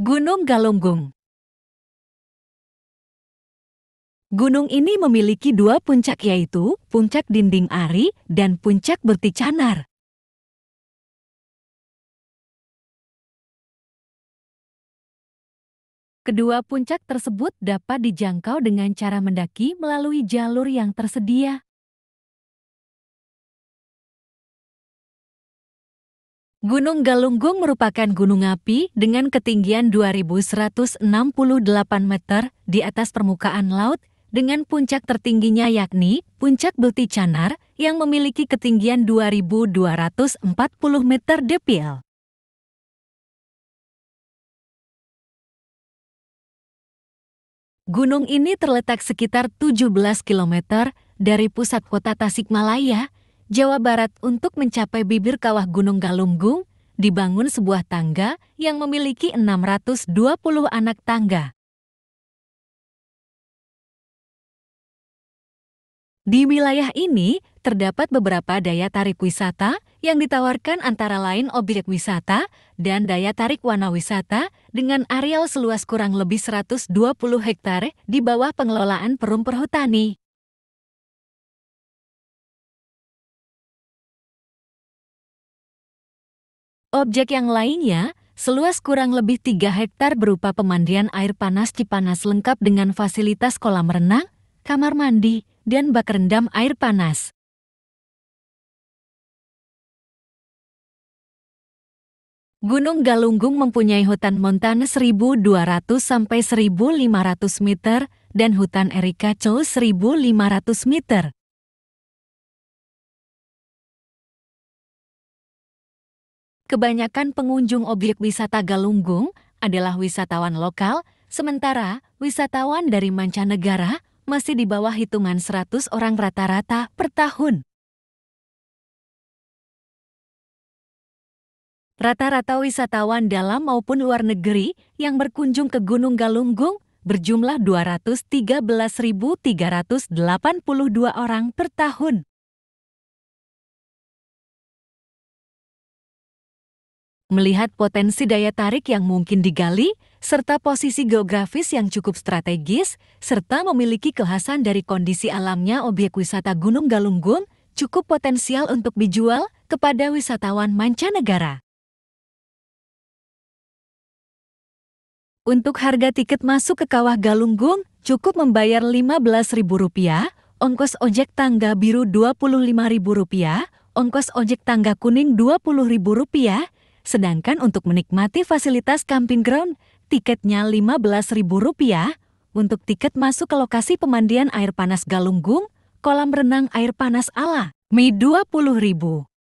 Gunung Galunggung Gunung ini memiliki dua puncak yaitu Puncak Dinding Ari dan Puncak Berticanar. Kedua puncak tersebut dapat dijangkau dengan cara mendaki melalui jalur yang tersedia. Gunung Galunggung merupakan gunung api dengan ketinggian 2168 meter di atas permukaan laut dengan puncak tertingginya yakni Puncak Belti Canar yang memiliki ketinggian 2240 meter depil. Gunung ini terletak sekitar 17 km dari pusat kota Tasikmalaya Jawa Barat untuk mencapai bibir kawah Gunung Galunggung, dibangun sebuah tangga yang memiliki 620 anak tangga. Di wilayah ini, terdapat beberapa daya tarik wisata yang ditawarkan antara lain objek wisata dan daya tarik wana wisata dengan areal seluas kurang lebih 120 hektare di bawah pengelolaan Perum Perhutani. Objek yang lainnya, seluas kurang lebih 3 hektar berupa pemandian air panas Cipanas lengkap dengan fasilitas kolam renang, kamar mandi, dan bak rendam air panas. Gunung Galunggung mempunyai hutan montane 1200 sampai 1500 meter dan hutan Erika Chow 1500 meter. kebanyakan pengunjung objek wisata Galunggung adalah wisatawan lokal, sementara wisatawan dari mancanegara masih di bawah hitungan 100 orang rata-rata per tahun. Rata-rata wisatawan dalam maupun luar negeri yang berkunjung ke Gunung Galunggung berjumlah 213.382 orang per tahun. melihat potensi daya tarik yang mungkin digali, serta posisi geografis yang cukup strategis, serta memiliki kekhasan dari kondisi alamnya objek wisata Gunung Galunggung, cukup potensial untuk dijual kepada wisatawan mancanegara. Untuk harga tiket masuk ke Kawah Galunggung, cukup membayar Rp15.000, ongkos ojek tangga biru Rp25.000, ongkos ojek tangga kuning Rp20.000, Sedangkan untuk menikmati fasilitas camping ground, tiketnya Rp15.000 untuk tiket masuk ke lokasi pemandian air panas Galunggung, kolam renang air panas ala Mi 20.000.